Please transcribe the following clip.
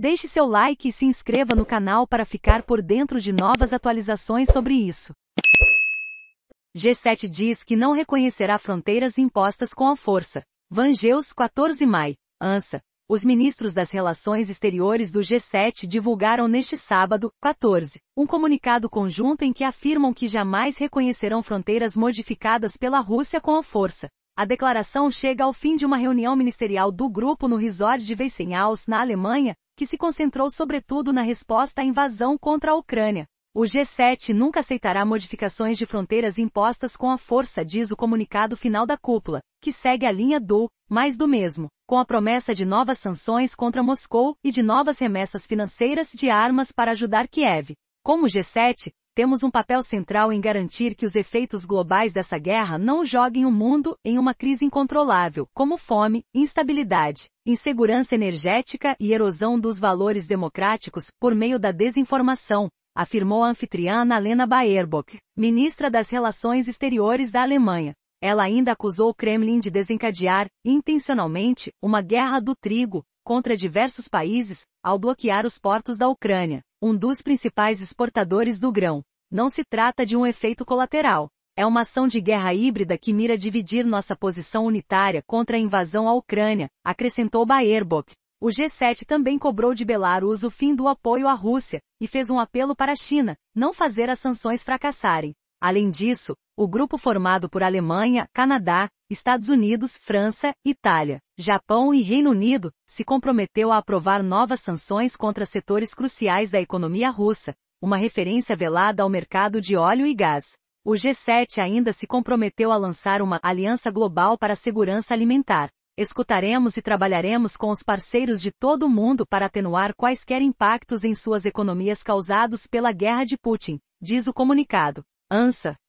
Deixe seu like e se inscreva no canal para ficar por dentro de novas atualizações sobre isso. G7 diz que não reconhecerá fronteiras impostas com a força. Vangeus 14 Mai, ANSA. Os ministros das relações exteriores do G7 divulgaram neste sábado, 14, um comunicado conjunto em que afirmam que jamais reconhecerão fronteiras modificadas pela Rússia com a força. A declaração chega ao fim de uma reunião ministerial do grupo no resort de Weissenhaus, na Alemanha, que se concentrou sobretudo na resposta à invasão contra a Ucrânia. O G7 nunca aceitará modificações de fronteiras impostas com a força, diz o comunicado final da cúpula, que segue a linha do mais do mesmo, com a promessa de novas sanções contra Moscou e de novas remessas financeiras de armas para ajudar Kiev. Como o G7, temos um papel central em garantir que os efeitos globais dessa guerra não joguem o mundo em uma crise incontrolável, como fome, instabilidade, insegurança energética e erosão dos valores democráticos por meio da desinformação, afirmou a anfitriã Lena Baerbock, ministra das Relações Exteriores da Alemanha. Ela ainda acusou o Kremlin de desencadear, intencionalmente, uma guerra do trigo contra diversos países ao bloquear os portos da Ucrânia, um dos principais exportadores do grão. Não se trata de um efeito colateral. É uma ação de guerra híbrida que mira dividir nossa posição unitária contra a invasão à Ucrânia, acrescentou Baerbock. O G7 também cobrou de Belarus o fim do apoio à Rússia e fez um apelo para a China não fazer as sanções fracassarem. Além disso, o grupo formado por Alemanha, Canadá, Estados Unidos, França, Itália, Japão e Reino Unido se comprometeu a aprovar novas sanções contra setores cruciais da economia russa, uma referência velada ao mercado de óleo e gás. O G7 ainda se comprometeu a lançar uma aliança global para a segurança alimentar. Escutaremos e trabalharemos com os parceiros de todo o mundo para atenuar quaisquer impactos em suas economias causados pela guerra de Putin, diz o comunicado. ANSA,